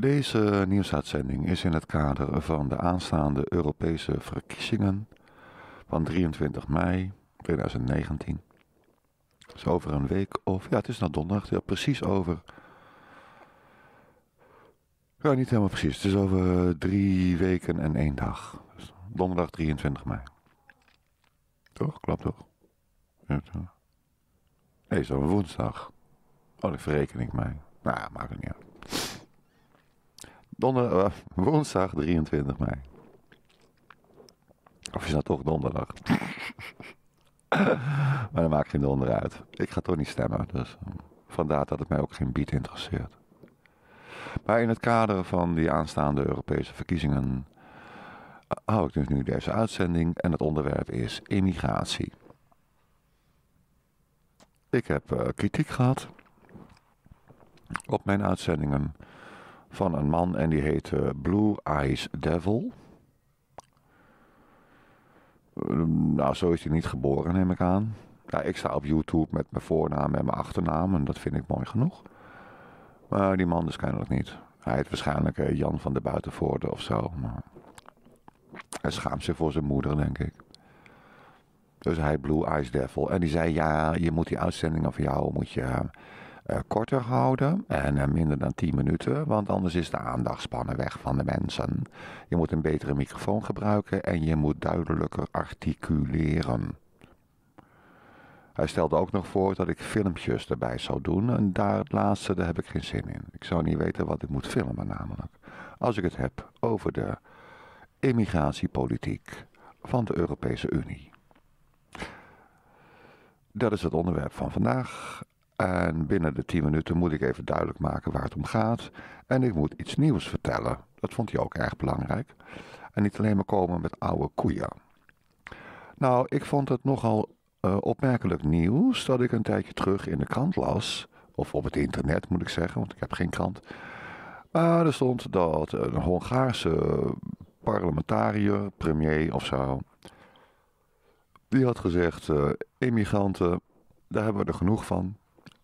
Deze nieuwsuitzending is in het kader van de aanstaande Europese verkiezingen van 23 mei 2019. Dus over een week of, ja het is nou donderdag, precies over, ja niet helemaal precies, het is over drie weken en één dag. Dus donderdag 23 mei. Toch? Klopt toch? Ja, toch? Nee, zo'n woensdag. Oh, dat verreken ik mij. Nou, maakt het niet uit. Donder, eh, woensdag 23 mei. Of is dat toch donderdag? maar dat maakt geen donder uit. Ik ga toch niet stemmen, dus eh, vandaar dat het mij ook geen bied interesseert. Maar in het kader van die aanstaande Europese verkiezingen eh, hou ik dus nu deze uitzending en het onderwerp is immigratie. Ik heb kritiek gehad op mijn uitzendingen van een man en die heet eh, Blue Eyes Devil. Ehm, nou, zo is hij niet geboren, neem ik aan. Ja, ik sta op YouTube met mijn voornaam en mijn achternaam en dat vind ik mooi genoeg. Maar die man dus kennelijk niet. Hij heet waarschijnlijk eh, Jan van de Buitenvoorde of zo. Maar hij schaamt zich voor zijn moeder, denk ik. Dus hij Blue Eyes Devil. En die zei, ja, je moet die uitzending van jou moet je, eh, eh, korter houden en eh, minder dan 10 minuten, want anders is de aandachtspannen weg van de mensen. Je moet een betere microfoon gebruiken en je moet duidelijker articuleren. Hij stelde ook nog voor dat ik filmpjes erbij zou doen. En daar het laatste, daar heb ik geen zin in. Ik zou niet weten wat ik moet filmen namelijk. Als ik het heb over de immigratiepolitiek van de Europese Unie. Dat is het onderwerp van vandaag. En binnen de tien minuten moet ik even duidelijk maken waar het om gaat. En ik moet iets nieuws vertellen. Dat vond hij ook erg belangrijk. En niet alleen maar komen met oude koeien. Nou, ik vond het nogal eh, opmerkelijk nieuws dat ik een tijdje terug in de krant las. Of op het internet moet ik zeggen, want ik heb geen krant. Eh, er stond dat een Hongaarse parlementariër, premier of zo. Die had gezegd: uh, immigranten, daar hebben we er genoeg van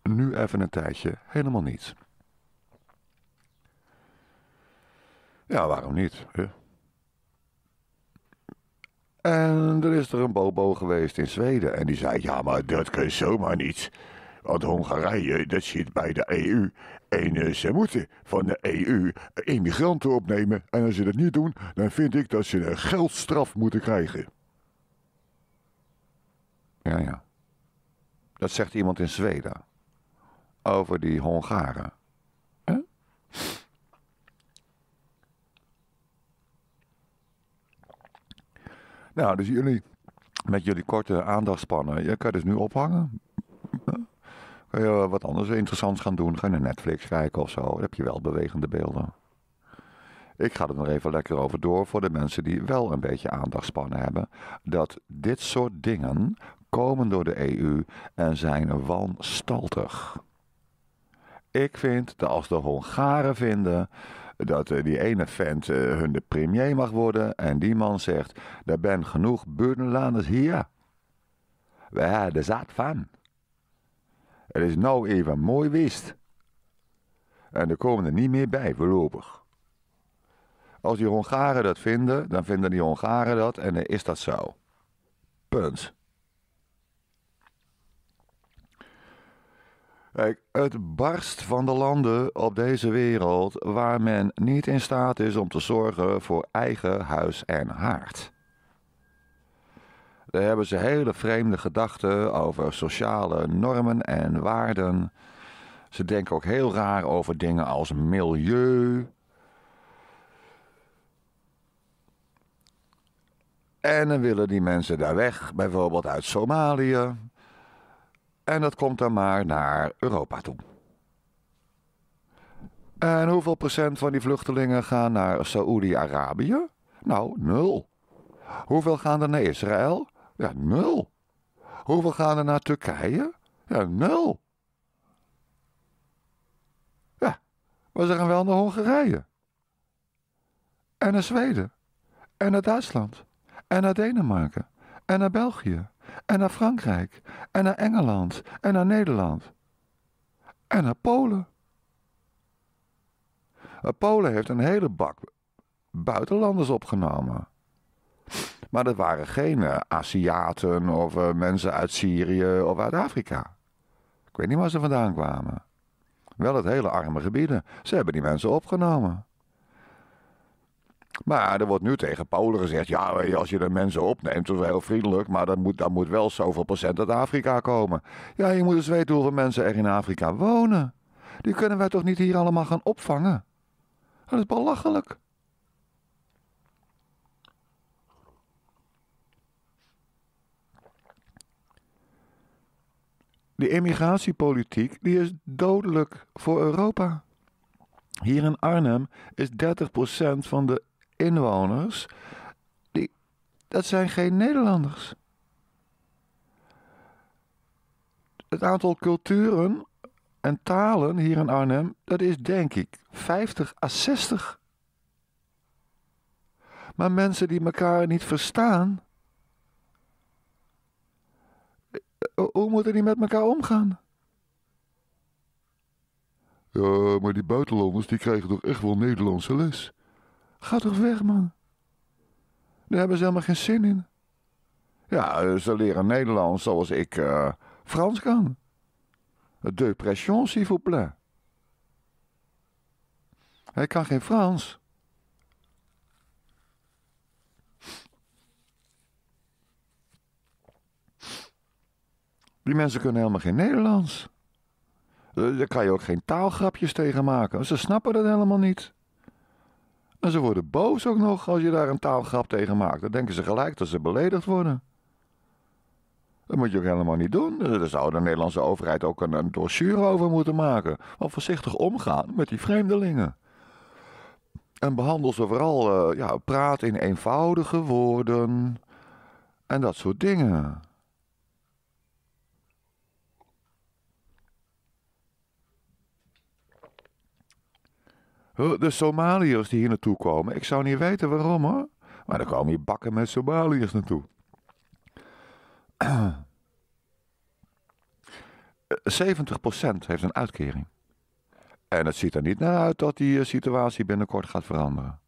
nu even een tijdje helemaal niets. Ja, waarom niet? Hè? En er is er een bobo geweest in Zweden en die zei: Ja, maar dat kan zomaar niet. Want Hongarije, dat zit bij de EU. En eh, ze moeten van de EU immigranten opnemen. En als ze dat niet doen, dan vind ik dat ze een geldstraf moeten krijgen. Ja, ja. Dat zegt iemand in Zweden over die Hongaren. Nou, dus jullie met jullie korte aandachtspannen, je kan dus nu ophangen. Kun je wat anders interessants gaan doen? Ga naar Netflix kijken of zo. Dan heb je wel bewegende beelden. Ik ga er nog even lekker over door voor de mensen die wel een beetje aandachtspannen hebben. Dat dit soort dingen komen door de EU en zijn wanstaltig. Ik vind dat als de Hongaren vinden dat eh, die ene vent eh, hun de premier mag worden en die man zegt, er ben genoeg buitenlanders hier. We hebben er zat van. Het is nou even mooi wist. En er komen er niet meer bij voorlopig. Als die Hongaren dat vinden, dan vinden die Hongaren dat en dan is dat zo. Punt. Kijk, het barst van de landen op deze wereld waar men niet in staat is om te zorgen voor eigen huis en haard. Daar hebben ze hele vreemde gedachten over sociale normen en waarden. Ze denken ook heel raar over dingen als milieu. En dan willen die mensen daar weg, bijvoorbeeld uit Somalië. En dat komt dan maar naar Europa toe. En hoeveel procent van die vluchtelingen gaan naar Saoedi-Arabië? Nou, nul. Hoeveel gaan er naar Israël? Ja, nul. Hoeveel gaan er naar Turkije? Ja, nul. Ja, maar ze gaan wel naar Hongarije. En naar Zweden. En naar Duitsland. En naar Denemarken. En naar België. En naar Frankrijk. En naar Engeland. En naar Nederland. En naar Polen. Eh, Polen heeft een hele bak buitenlanders opgenomen. Maar dat waren geen eh, Aziaten of eh, mensen uit Syrië of uit Afrika. Ik weet niet waar ze vandaan kwamen. Wel het hele arme gebieden. Ze hebben die mensen opgenomen. Maar er wordt nu tegen Polen gezegd: ja, eh, als je de mensen opneemt, dat is heel vriendelijk, maar dan moet, dan moet wel zoveel procent uit Afrika komen. Ja, je moet eens weten hoeveel mensen er in Afrika wonen. Die kunnen wij toch niet hier allemaal gaan opvangen? Dat is belachelijk. Die immigratiepolitiek die is dodelijk voor Europa. Hier in Arnhem is 30% van de inwoners, die, dat zijn geen Nederlanders. Het aantal culturen en talen hier in Arnhem, dat is denk ik 50 à 60. Maar mensen die elkaar niet verstaan, eh, hoe moeten die met elkaar omgaan? Ja, maar die buitenlanders die krijgen toch echt wel Nederlandse les? Ga toch weg, man. Daar hebben ze helemaal geen zin in. Ja, ze leren Nederlands zoals ik eh, Frans kan. Depression, s'il vous plaît. Hij kan geen Frans. Die mensen kunnen helemaal geen Nederlands. Eh, daar kan je ook geen taalgrapjes tegen maken. Ze snappen dat helemaal niet. En ze worden boos ook nog als je daar een taalgrap tegen maakt. Dan denken ze gelijk dat ze beledigd worden. Dat moet je ook helemaal niet doen. Eh, daar zou de Nederlandse overheid ook een, een brochure over moeten maken. Want voorzichtig omgaan met die vreemdelingen. En behandel ze vooral, eh, ja, praat in eenvoudige woorden. En dat soort dingen. de Somaliërs die hier naartoe komen. Ik zou niet weten waarom hoor. Maar er komen hier bakken met Somaliërs naartoe. 70% heeft een uitkering. En het ziet er niet naar uit dat die eh, situatie binnenkort gaat veranderen.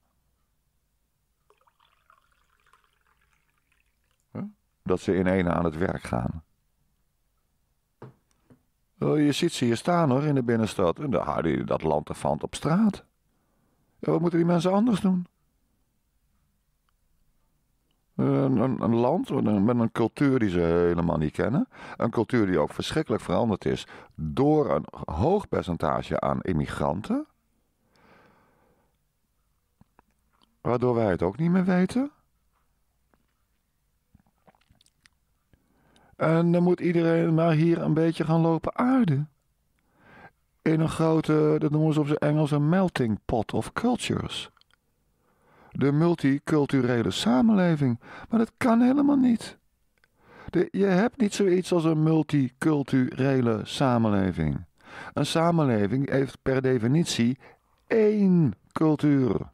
Dat ze in ene aan het werk gaan. Je ziet ze hier staan hoor, in de binnenstad. En dat land op straat wat moeten die mensen anders doen? Eh, een, land met een, cultuur die ze helemaal niet kennen. Een cultuur die ook verschrikkelijk veranderd is door een hoog percentage aan immigranten. Waardoor wij het ook niet meer weten. En dan moet iedereen maar hier een beetje gaan lopen aarden in een grote, dat noemen ze op zijn Engels, een melting pot of cultures. De multiculturele samenleving. Maar dat kan helemaal niet. De, je hebt niet zoiets als een multiculturele samenleving. Een samenleving heeft per definitie één cultuur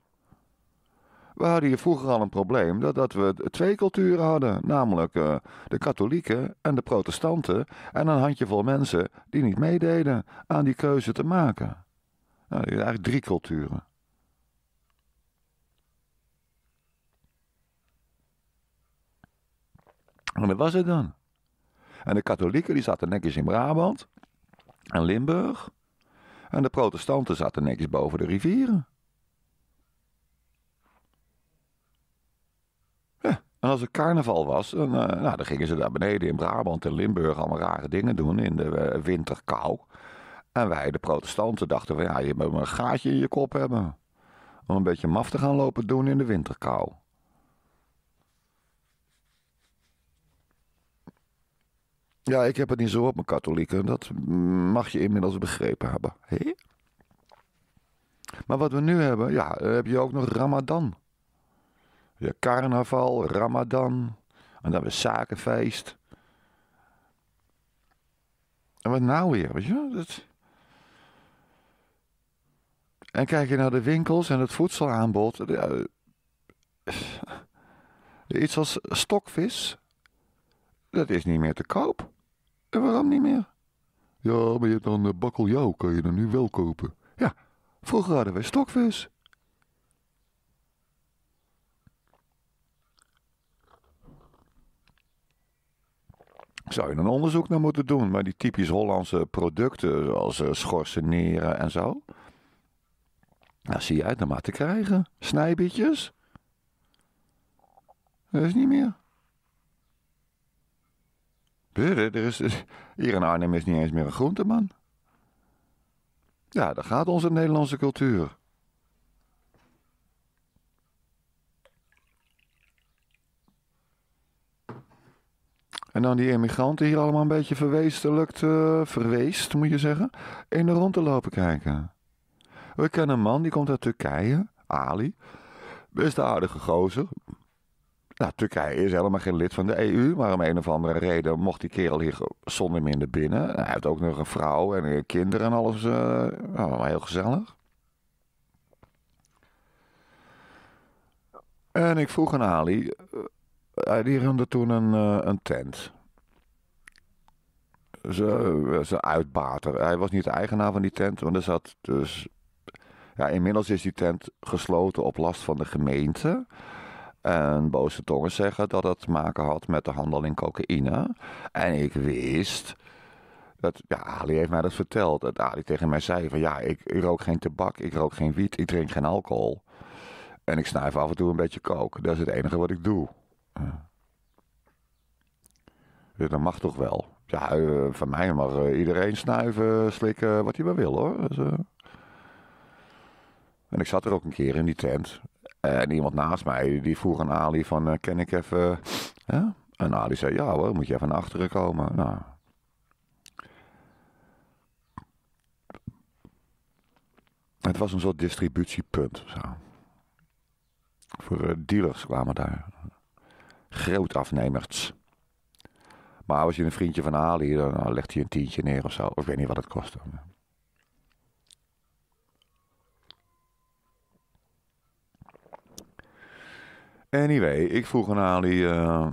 we hadden hier vroeger al een probleem dat, dat we twee culturen hadden, namelijk eh, de katholieken en de protestanten en een handjevol mensen die niet meededen aan die keuze te maken. Nou, eigenlijk drie culturen. En dat was het dan. En de katholieken die zaten netjes in Brabant en Limburg. En de protestanten zaten netjes boven de rivieren. En als het carnaval was, dan, eh, nou, dan gingen ze daar beneden in Brabant en Limburg allemaal rare dingen doen in de eh, winterkou. En wij, de protestanten, dachten van ja, je moet een gaatje in je kop hebben. Om een beetje maf te gaan lopen doen in de winterkou. Ja, ik heb het niet zo op mijn katholieken. Dat mag je inmiddels begrepen hebben. He? Maar wat we nu hebben, ja, heb je ook nog Ramadan ja, carnaval, Ramadan. En dan we zakenfeest. En wat nou weer, weet je? Dat... En kijk je naar de winkels en het voedselaanbod. Eh, eh, iets als stokvis, dat is niet meer te koop. En waarom niet meer? Ja, maar je hebt dan bakkeljauw, kan je dan nu wel kopen. Ja, vroeger hadden we stokvis. Zou je een onderzoek naar moeten doen, maar die typisch Hollandse producten, zoals eh, schorseneren en zo. Nou, zie je het naar maar te krijgen. Snijbietjes. Dat is niet meer. Er is, eh, hier in Arnhem is niet eens meer een groenteman. Ja, daar gaat onze Nederlandse cultuur. En dan die immigranten hier allemaal een beetje verweestelijkt, eh, verweest moet je zeggen, in de rond te lopen kijken. We kennen een man die komt uit Turkije, Ali. Best een aardige gozer. Nou, Turkije is helemaal geen lid van de EU, maar om een of andere reden mocht die kerel hier zonder minder binnen. Hij heeft ook nog een vrouw en kinderen en alles. Uh, heel gezellig. En ik vroeg aan Ali, eh, eh, die runde toen een, eh, een tent. Ze, eh, ze uitbater. Hij was niet de eigenaar van die tent, want er zat dus. Ja, inmiddels is die tent gesloten op last van de gemeente. En boze tongen zeggen dat het te maken had met de handel in cocaïne. En ik wist. Dat, ja, Ali heeft mij dat verteld. Dat Ali tegen mij zei: van ja, ik, ik rook geen tabak, ik rook geen wiet, ik drink geen alcohol. En ik snuif af en toe een beetje kook. Dat is het enige wat ik doe. Ja, dat mag toch wel? Ja, eh, van mij mag eh, iedereen snuiven, slikken, wat hij maar wil hoor. Eh. En ik zat er ook een keer in die tent. En iemand naast mij die vroeg aan Ali van, ken ik even... En Ali zei, ja hoor, moet je even naar achteren komen. Nou. Het was een soort distributiepunt. Zo. Voor dealers kwamen daar groot afnemers. Maar als je een vriendje van Ali, dan legt hij een tientje neer of zo. Of ik weet niet wat het kost. Anyway, ik vroeg aan Ali eh,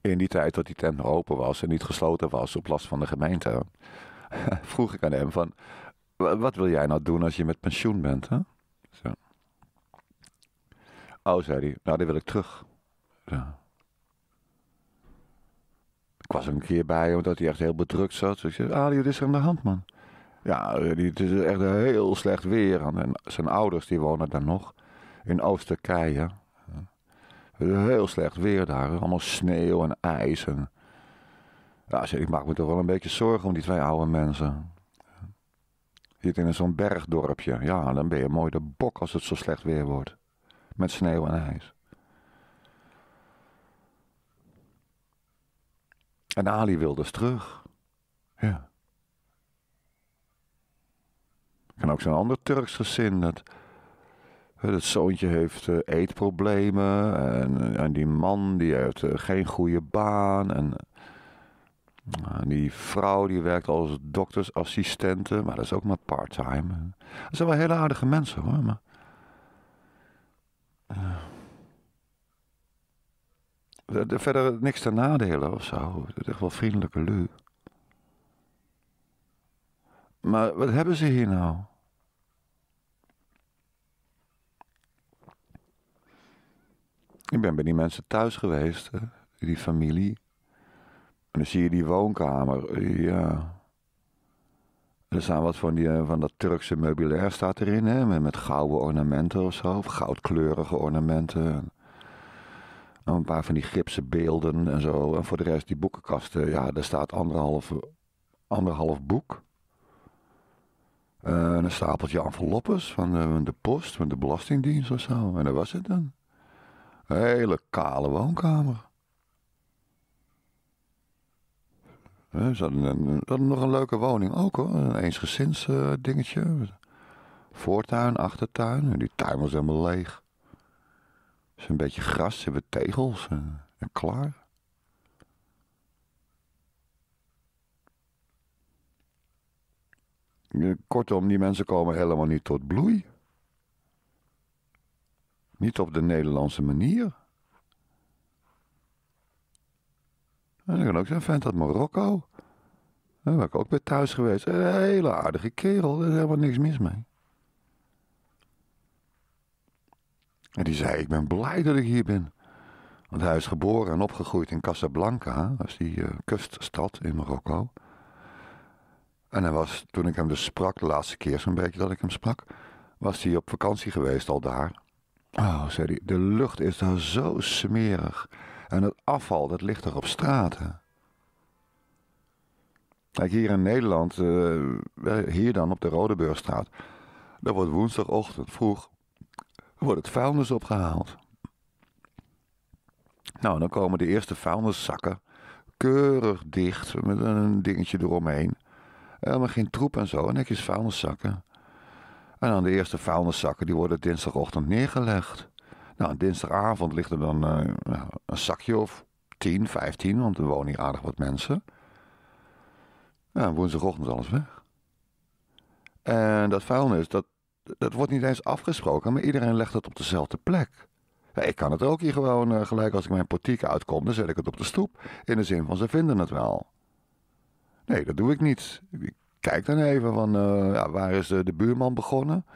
in die tijd dat die tent nog open was en niet gesloten was op last van de gemeente. vroeg ik aan hem van, wat wil jij nou doen als je met pensioen bent? Hè? Zo. Oh, zei hij, nou dat wil ik terug ja, Ik was een keer bij hem omdat hij echt heel bedrukt zat. Dus ik zei, Ali, wat is er aan de hand, man? Ja, eh, het is echt heel slecht weer. En zijn ouders die wonen daar nog. In Oost-Turkije. Heel slecht weer daar. Allemaal sneeuw en ijs. Ja, zei, ik maak me toch wel een beetje zorgen om die twee oude mensen. Zit in zo'n bergdorpje. Ja, dan ben je mooi de bok als het zo slecht weer wordt. Met sneeuw en ijs. En Ali wil dus terug. Ja. En ook zo'n ander Turks gezin. Dat, eh, dat zoontje heeft eh, eetproblemen. En, eh, en, die man die heeft geen goede baan. En, en die vrouw die werkt als doktersassistente. Maar dat is ook maar part-time. Dat zijn wel hele aardige mensen hoor. Maar, uh, eh, verder niks te nadelen of zo. Het is echt wel vriendelijke lu. Maar wat hebben ze hier nou? Ik ben bij die mensen thuis geweest, die familie. En dan zie je die woonkamer. Ja. Er staan wat van, die, eh, van dat Turkse meubilair staat erin, hè? Met, gouden ornamenten of zo. goudkleurige ornamenten een paar van die gipsen beelden en zo. En voor de rest die boekenkasten, eh, ja, daar staat anderhalf, anderhalf boek. Eh, en een stapeltje enveloppes van de, eh, de, post, van de belastingdienst of zo. En dat was het dan. Een hele kale woonkamer. Uh, ze, hadden nog een leuke woning ook hoor. Een eensgezins dingetje. Voortuin, achtertuin. En die tuin was helemaal leeg is een beetje gras, ze hebben tegels eh, en klaar. Kortom, die mensen komen helemaal niet tot bloei. Niet op de Nederlandse manier. En dan kan ook zijn vent uit Marokko. Daar ben ik ook bij thuis geweest. Een hele aardige kerel, er is helemaal niks mis mee. En die zei: Ik ben blij dat ik hier ben. Want hij is geboren en opgegroeid in Casablanca, dat is die eh, kuststad in Marokko. En hij was, toen ik hem dus sprak, de laatste keer zo'n beetje dat ik hem sprak, was hij op vakantie geweest al daar. Oh, zei hij, de lucht is daar zo smerig. En het afval, dat ligt er op straten. Kijk, hier in Nederland, eh, hier dan op de Rodebeurstraat, daar wordt woensdagochtend vroeg wordt het vuilnis opgehaald. Nou, dan komen de eerste vuilniszakken keurig dicht met een dingetje eromheen. Helemaal geen troep en zo, netjes vuilniszakken. En dan de eerste vuilniszakken, die worden dinsdagochtend neergelegd. Nou, dinsdagavond ligt er dan eh, nou, een zakje of 10, 15, want er wonen hier aardig wat mensen. Nou, woensdagochtend alles weg. En dat vuilnis, dat dat wordt niet eens afgesproken, maar iedereen legt het op dezelfde plek. ik kan het ook hier gewoon eh, gelijk als ik mijn portiek uitkom, dan zet ik het op de stoep. In de zin van ze vinden het wel. Nee, dat doe ik niet. kijk dan even van eh, ja, waar is de, de, buurman begonnen.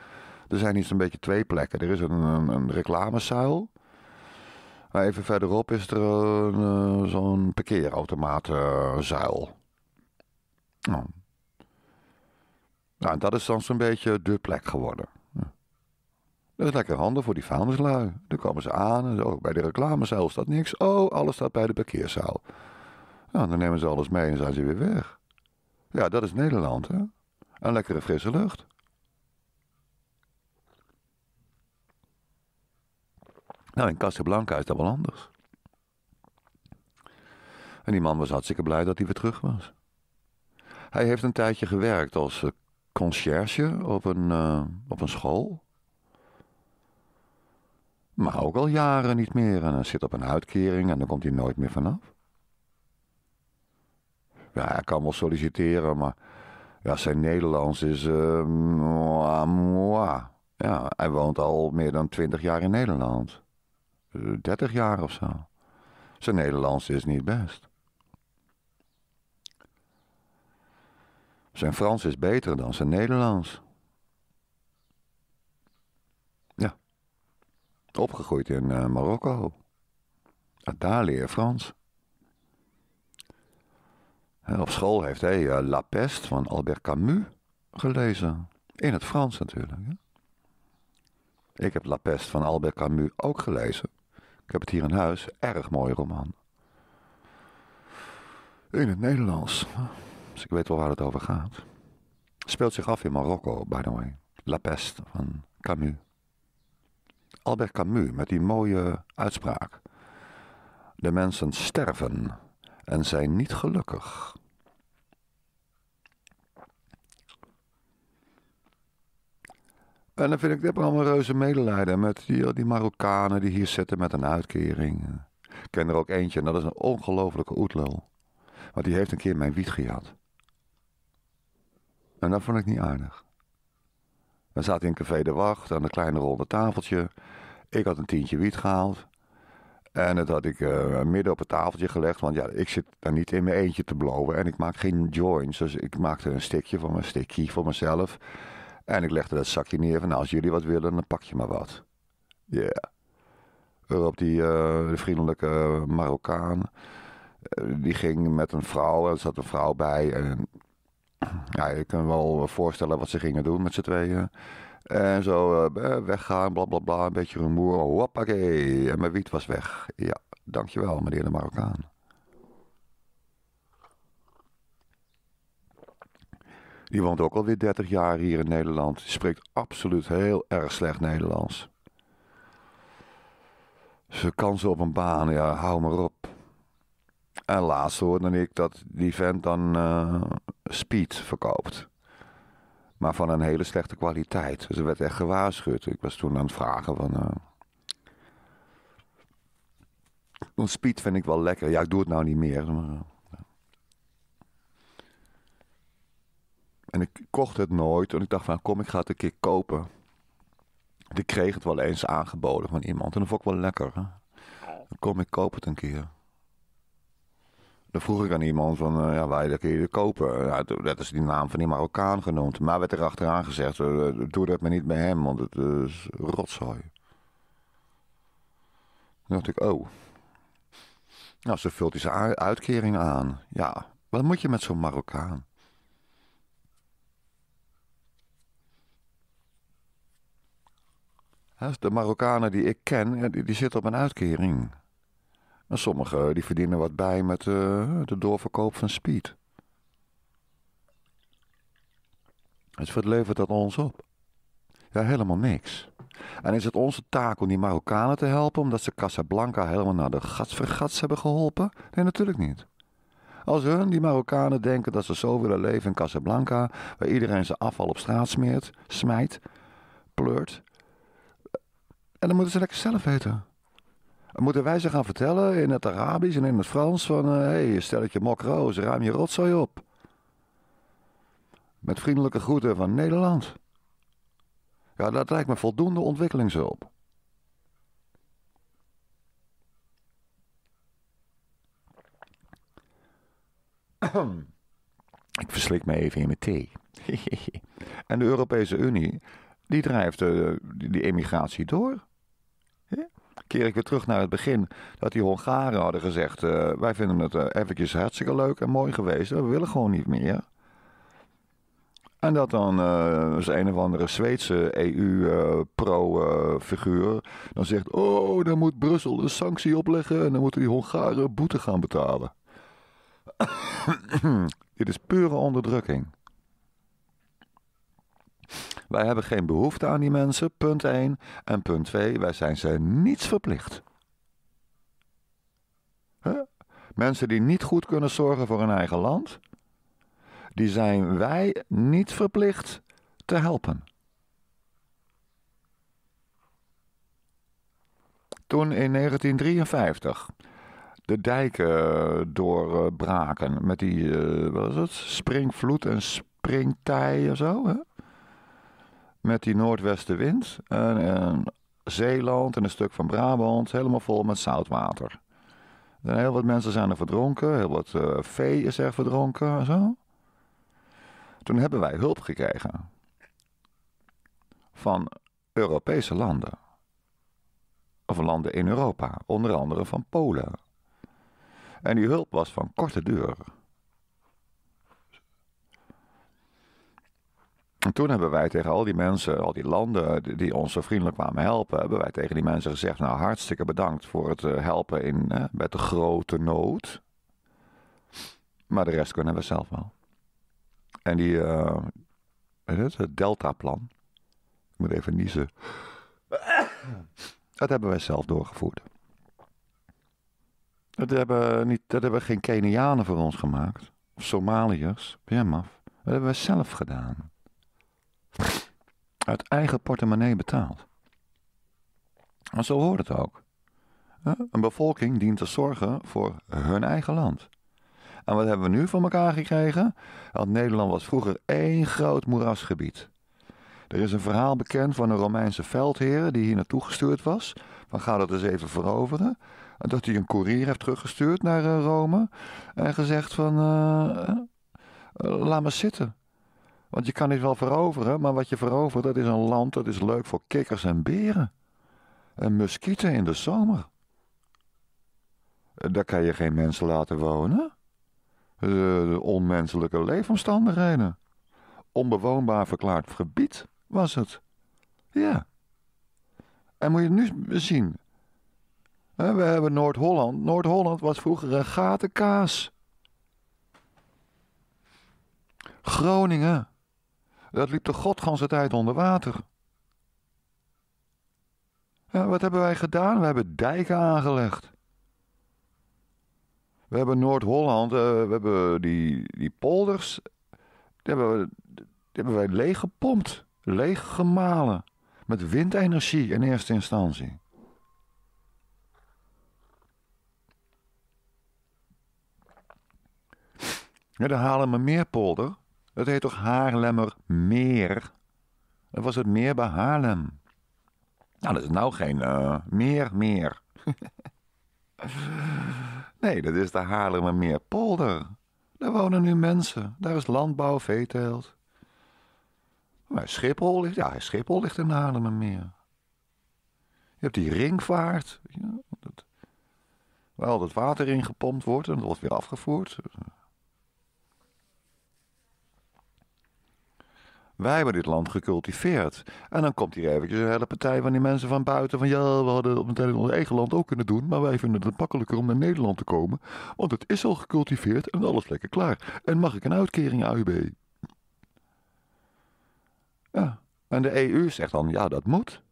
Er zijn iets een beetje twee plekken. Er is een, een, een reclamezuil. Even verderop is er eh, zo'n parkeerautomatenzuil. Nou, nou, dat is dan zo'n beetje de plek geworden. Dat is lekker handig voor die vuilnislui. Dan komen ze aan en ook oh, bij de reclamezaal staat niks. Oh, alles staat bij de parkeerzaal. Nou, dan nemen ze alles mee en zijn ze weer weg. Ja, dat is Nederland, hè? Een lekkere frisse lucht. Nou, in Casablanca is dat wel anders. En die man was hartstikke blij dat hij weer terug was. Hij heeft een tijdje gewerkt als eh, conciërge op een, eh, op een school. Maar ook al jaren niet meer. En dan zit op een uitkering en dan komt hij nooit meer vanaf. Ja, hij kan wel solliciteren, maar ja, zijn Nederlands is. Uh, Ja, hij woont al meer dan twintig jaar in Nederland. Eh, dertig jaar of zo. Zijn Nederlands is niet best. Zijn Frans is beter dan zijn Nederlands. Ja. Opgegroeid in eh, Marokko. Daar leer Frans. op school heeft hij eh, La Peste van Albert Camus gelezen. In het Frans natuurlijk. Ik heb La Peste van Albert Camus ook gelezen. Ik heb het hier in huis. Erg mooi roman. In het Nederlands. Dus ik weet wel waar het over gaat. speelt zich af in Marokko, by the way. La Peste van Camus. Albert Camus met die mooie uitspraak. De mensen sterven en zijn niet gelukkig. En dan vind ik dit allemaal reuze medelijden met die, die Marokkanen die hier zitten met een uitkering. Ik ken er ook eentje en dat is een ongelofelijke oetlul. Want die heeft een keer mijn wiet gehad. En nou, dat vond ik niet aardig. We zaten in Café de Wacht aan een kleine ronde tafeltje. Ik had een tientje wiet gehaald. En dat had ik eh, midden op het tafeltje gelegd. Want ja, ik zit daar niet in mijn eentje te blowen. En ik maak geen joints. Dus ik maakte een stikje van mijn stikkie voor mezelf. En ik legde dat zakje neer van nou, als jullie wat willen, dan pak je maar wat. Ja. Yeah. Op die eh, vriendelijke Marokkaan. Eh, die ging met een vrouw. Er zat een vrouw bij. En ja, je kan wel eh, voorstellen wat ze gingen doen met z'n tweeën. En zo eh, weggaan, blablabla, bla, bla, een beetje rumoer. Hoppakee, en mijn wiet was weg. Ja, dankjewel meneer de Marokkaan. Die woont ook alweer 30 jaar hier in Nederland. Spreekt absoluut heel erg slecht Nederlands. Ze kan ze op een baan, ja, hou maar op. En laatst hoorde ik dat die vent dan eh, speed verkoopt. Maar van een hele slechte kwaliteit. Dus werd echt gewaarschuwd. Ik was toen aan het vragen van... Uh... speed vind ik wel lekker. Ja, ik doe het nou niet meer. Maar, eh, En ik kocht het nooit. En ik dacht van, kom, ik ga het een keer kopen. Ik kreeg het wel eens aangeboden van iemand. En dat vond ik wel lekker. Hè? Dan kom, ik koop het een keer. Dan vroeg ik aan iemand van, uh, ja, waar kun je kopen? dat is die naam van die Marokkaan genoemd. Maar werd er achteraan gezegd, eh, eh, doe dat maar niet bij hem, want het is rotzooi. Toen dacht ik, oh. Nou, ze vult die zijn uitkering aan. Ja, wat moet je met zo'n Marokkaan? De Marokkanen die ik ken, die, die zitten op een uitkering. En sommigen eh, die verdienen wat bij met eh, de doorverkoop van speed. Dus wat levert dat ons op? Ja, helemaal niks. En is het onze taak om die Marokkanen te helpen omdat ze Casablanca helemaal naar de gatsvergats hebben geholpen? Nee, natuurlijk niet. Als hun, die Marokkanen, denken dat ze zo willen leven in Casablanca, waar iedereen zijn afval op straat smeert, smijt, pleurt. Eh, en dan moeten ze lekker zelf weten. Moeten wij ze gaan vertellen in het Arabisch en in het Frans van... hé, uh, eh, hey, stelletje mokroos, ruim je rotzooi op. Met vriendelijke groeten van Nederland. Ja, dat lijkt me voldoende ontwikkelingshulp. Ik verslik me even in mijn thee. en de Europese Unie, die drijft eh, die emigratie door keer ik weer terug naar het begin. Dat die Hongaren hadden gezegd: uh, wij vinden het uh, eventjes hartstikke leuk en mooi geweest. We willen gewoon niet meer. En dat dan uh, een of andere Zweedse EU-pro-figuur dan zegt: Oh, dan moet Brussel een sanctie opleggen en dan moeten die Hongaren boete gaan betalen. Dit is pure onderdrukking. Wij hebben geen behoefte aan die mensen, punt 1. En punt 2, wij zijn ze niets verplicht. Mensen die niet goed kunnen zorgen voor hun eigen land, die zijn wij niet verplicht te helpen. Toen in 1953 de dijken eh, doorbraken met die, eh, wat is het, springvloed en springtij en zo. Hè? met die noordwestenwind. En, Zeeland en een stuk van Brabant helemaal vol met zoutwater. En heel wat mensen zijn er verdronken, heel wat uh, vee is er verdronken en zo. Toen hebben wij hulp gekregen van Europese landen. Of landen in Europa, onder andere van Polen. En die hulp was van korte duur. En toen hebben wij tegen al die mensen, al die landen die ons zo vriendelijk kwamen helpen, hebben wij tegen die mensen gezegd: Nou, hartstikke bedankt voor het eh, helpen in, hè, eh, met de grote nood. Maar de rest kunnen we zelf wel. En die, uh, het, het Delta-plan. Ik moet even niezen. Dat hebben wij zelf doorgevoerd. Dat hebben, niet, dat hebben geen Kenianen voor ons gemaakt. Of Somaliërs. Dat hebben we zelf gedaan uit eigen portemonnee betaald. En zo hoort het ook. Een bevolking dient te zorgen voor hun eigen land. En wat hebben we nu van elkaar gekregen? Want Nederland was vroeger één groot moerasgebied. Er is een verhaal bekend van een Romeinse veldheer die hier naartoe gestuurd was. Van ga dat eens even veroveren. En dat hij een koerier heeft teruggestuurd naar eh, Rome. En gezegd van eh, eh, laat maar zitten. Want je kan niet wel veroveren, maar wat je verovert, dat is een land dat is leuk voor kikkers en beren. En muskieten in de zomer. Daar kan je geen mensen laten wonen. Eh, de onmenselijke leefomstandigheden. Onbewoonbaar verklaard gebied was het. Ja. En moet je het nu zien. We hebben Noord-Holland. Noord-Holland was vroeger een gatenkaas. Groningen dat liep de godganse tijd onder water. Ja, wat hebben wij gedaan? We hebben dijken aangelegd. We hebben Noord-Holland, eh, we hebben die, die polders, die hebben, we, die hebben wij leeg gemalen Met windenergie in eerste instantie. Ja, dan halen we meer polder. Het heet toch Haarlemmer Meer? Dat was het meer bij Haarlem. Nou, dat is nou geen eh, meer meer. nee, dat is de Haarlemmermeer polder. Daar wonen nu mensen. Daar is landbouw, veeteelt. Maar Schiphol, ligt, ja, Schiphol ligt in Haarlemmermeer. Je hebt die ringvaart. Ja, dat, waar al dat water ingepompt wordt en dat wordt weer afgevoerd. Wij hebben dit land gecultiveerd. En dan komt hier eventjes een hele partij van die mensen van buiten. Van ja, we hadden het in ons eigen land ook kunnen doen. Maar wij vinden het makkelijker om naar Nederland te komen. Want het is al gecultiveerd en alles lekker klaar. En mag ik een uitkering AUB? Ja. En de EU zegt dan ja, dat moet.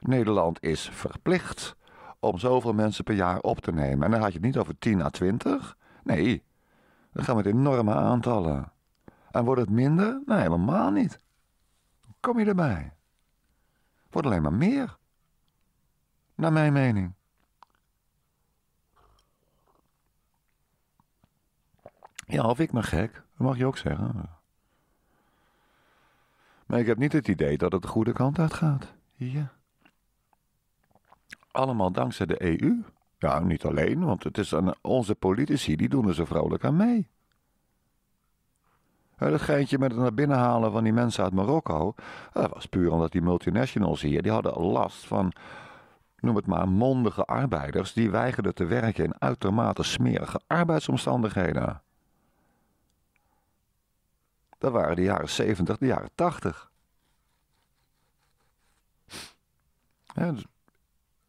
Nederland is verplicht om zoveel mensen per jaar op te nemen. En dan had je het niet over 10 à 20. Nee, dan gaan we met enorme aantallen. En wordt het minder? Nee, helemaal niet. Hoe kom je erbij? Wordt alleen maar meer. Naar mijn mening. Ja, of ik maar gek. Dat mag je ook zeggen. Maar ik heb niet het idee dat het de goede kant uit gaat. Ja. Allemaal dankzij de EU. Ja, niet alleen, want het is aan onze politici die doen er zo vrolijk aan mee dat geintje met het naar binnen halen van die mensen uit Marokko, dat was puur omdat die multinationals hier, die hadden last van, noem het maar, mondige arbeiders die weigerden te werken in uitermate smerige arbeidsomstandigheden. Dat waren de jaren 70, de jaren 80. Ja,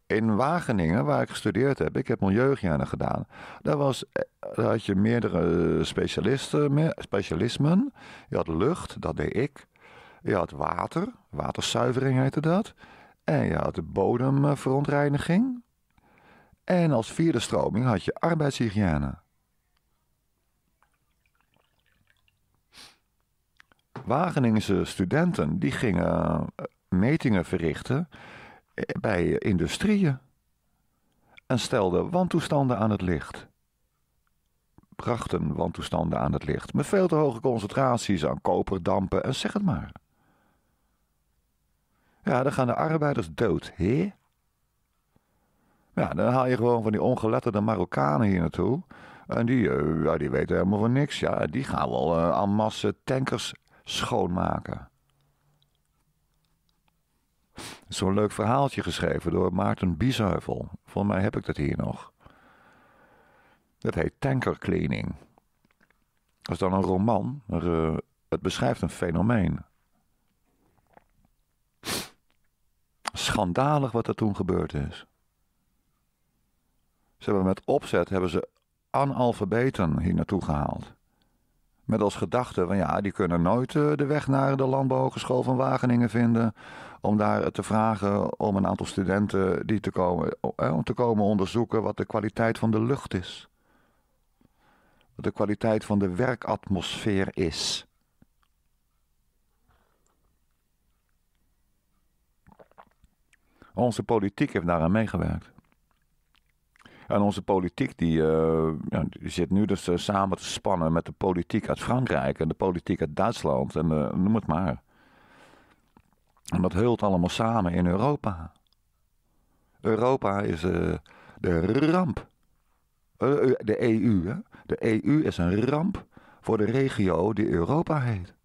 in Wageningen, waar ik gestudeerd heb, ik heb milieugenen gedaan. Daar, was, eh, had je meerdere eh, specialisten, specialismen. Je had lucht, dat deed ik. Je had water, waterzuivering heette dat. En je had de bodemverontreiniging. En als vierde stroming had je arbeidshygiëne. Wageningse studenten die gingen eh, metingen verrichten bij industrieën en stelden wantoestanden aan het licht. Brachten wantoestanden aan het licht met veel te hoge concentraties aan koperdampen en zeg het maar. Ja, dan gaan de arbeiders dood, hè? Ja, dan haal je gewoon van die ongeletterde Marokkanen hier naartoe. En die, eh, ja, die weten helemaal van niks. Ja, die gaan wel eh, aan uh, tankers schoonmaken. Zo'n leuk verhaaltje geschreven door Maarten Biesheuvel. Volgens mij heb ik dat hier nog. Dat heet Tankercleaning. Dat is dan een roman, maar eh, het beschrijft een fenomeen. Schandalig wat er toen gebeurd is. Ze hebben met opzet hebben ze analfabeten hier naartoe gehaald. Met als gedachte van ja, die kunnen nooit eh, de weg naar de Landbouwhogeschool van Wageningen vinden. Om daar eh, te vragen om een aantal studenten die te komen, eh, om te komen onderzoeken wat de kwaliteit van de lucht is. Wat de kwaliteit van de werkatmosfeer is. Onze politiek heeft daaraan meegewerkt. En onze politiek die, eh, zit nu dus eh, samen te spannen met de politiek uit Frankrijk en de politiek uit Duitsland en eh, noem het maar. En dat hult allemaal samen in Europa. Europa is de ramp. de EU, hè? De EU is een ramp voor de regio die Europa heet.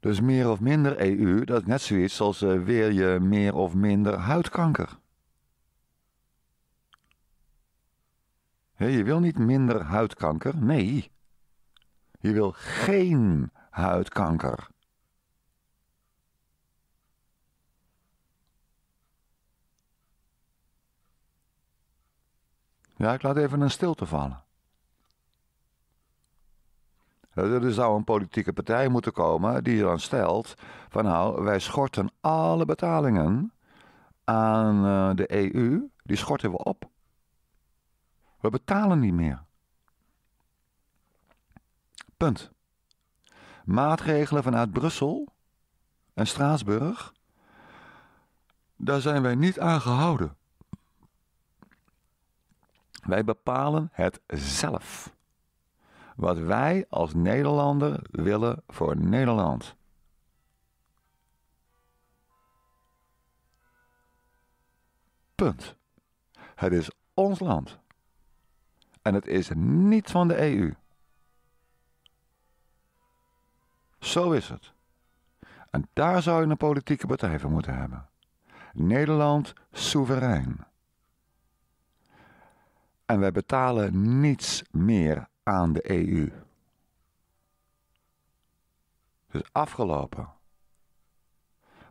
Dus meer of minder EU, dat is net zoiets als eh, weer je meer of minder huidkanker. je wil niet minder huidkanker, nee. Je wil geen huidkanker. Ja, ik laat even een stilte vallen. Nou, er zou een politieke partij moeten komen die dan stelt van nou, wij schorten alle betalingen aan eh, de EU, die schorten we op. We betalen niet meer. Punt. Maatregelen vanuit Brussel en Straatsburg, daar zijn wij niet aan gehouden. Wij bepalen het zelf wat wij als Nederlander willen voor Nederland. Punt. Het is ons land. En het is niet van de EU. Zo is het. En daar zou je een politieke partij voor moeten hebben. Nederland soeverein. En wij betalen niets meer aan de EU. Het is afgelopen.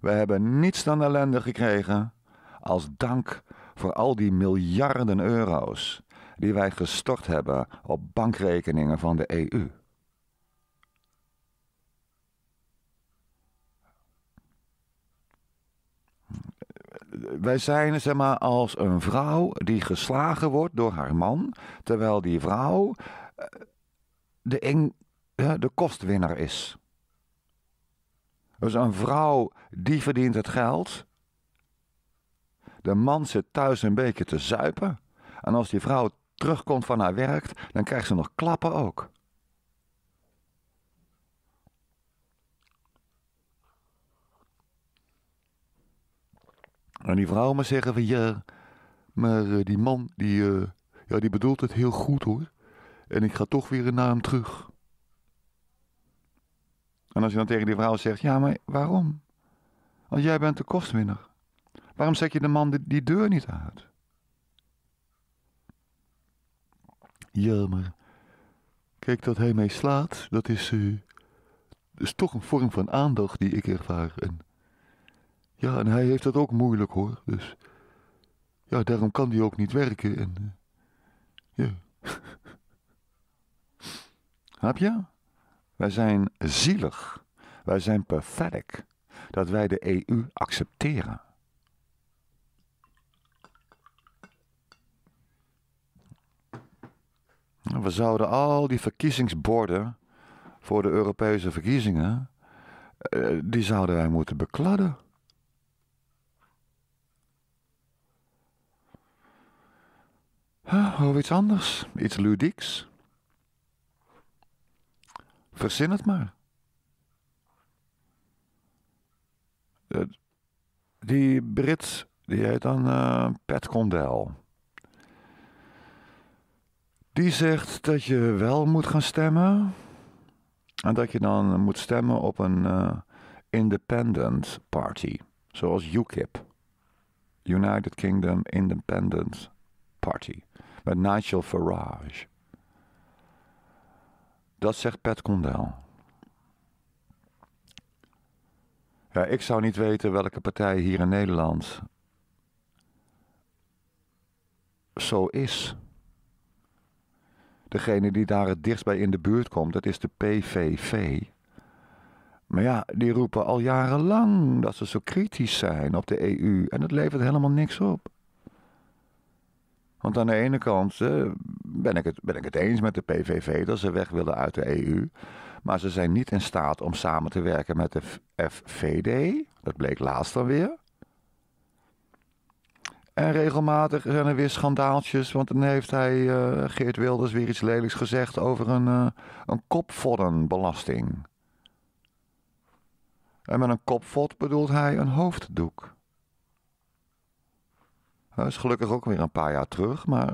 We hebben niets dan ellende gekregen als dank voor al die miljarden euro's die wij gestort hebben op bankrekeningen van de EU. Wij zijn zeg maar als een vrouw die geslagen wordt door haar man, terwijl die vrouw eh, de, in, de kostwinner is. Dus een vrouw die verdient het geld. De man zit thuis een beetje te zuipen. En als die vrouw terugkomt van haar werk, dan krijgt ze nog klappen ook. En die vrouw maar zeggen van ja, maar eh, die man die, eh, ja, die bedoelt het heel goed hoor en ik ga toch weer naar hem terug. En als je dan tegen die vrouw zegt: Ja, maar waarom? Want jij bent de kostwinner. Waarom zet je de man die, die deur niet uit? Ja, maar kijk, dat hij mij slaat, dat is, uh, is toch een vorm van aandacht die ik ervaar. En, ja, en hij heeft dat ook moeilijk hoor. Dus ja, daarom kan die ook niet werken. En, eh, ja. Heb je? Wij zijn zielig. Wij zijn pathetic dat wij de EU accepteren. We zouden al die verkiezingsborden voor de Europese verkiezingen, eh, die zouden wij moeten bekladden. Of iets anders, iets ludieks. Verzin het maar. Eh, die Brit, die heet dan eh, Pat Condell. Die zegt dat je wel moet gaan stemmen. En dat je dan moet stemmen op een eh, independent party. Zoals UKIP. United Kingdom Independent Party. Met Nigel Farage. Dat zegt Pat Condel. Ja, ik zou niet weten welke partij hier in Nederland zo is. Degene die daar het dichtst bij in de buurt komt, dat is de PVV. Maar ja, die roepen al jarenlang dat ze zo kritisch zijn op de EU en dat levert helemaal niks op. Want aan de ene kant eh, ben, ik het, ben ik het eens met de PVV dat ze weg willen uit de EU. Maar ze zijn niet in staat om samen te werken met de FVD. Dat bleek laatst dan weer. En regelmatig zijn er weer schandaaltjes, want dan heeft hij, eh, Geert Wilders, weer iets lelijks gezegd over een, uh, een kopvoddenbelasting. En met een kopvod bedoelt hij een hoofddoek. Dat nou, is gelukkig ook weer een paar jaar terug, maar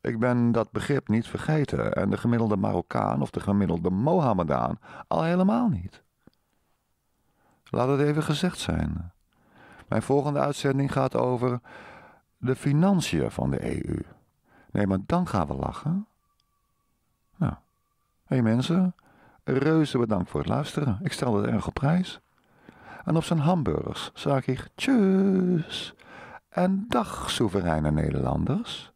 ik ben dat begrip niet vergeten. En de gemiddelde Marokkaan of de gemiddelde Mohammedaan al helemaal niet. Laat het even gezegd zijn. Mijn volgende uitzending gaat over de financiën van de EU. Nee, maar dan gaan we lachen. Nou, hé mensen, reuze bedankt voor het luisteren. Ik stel het erg op prijs. En op zijn hamburgers zag ik tjus en dag, soevereine Nederlanders.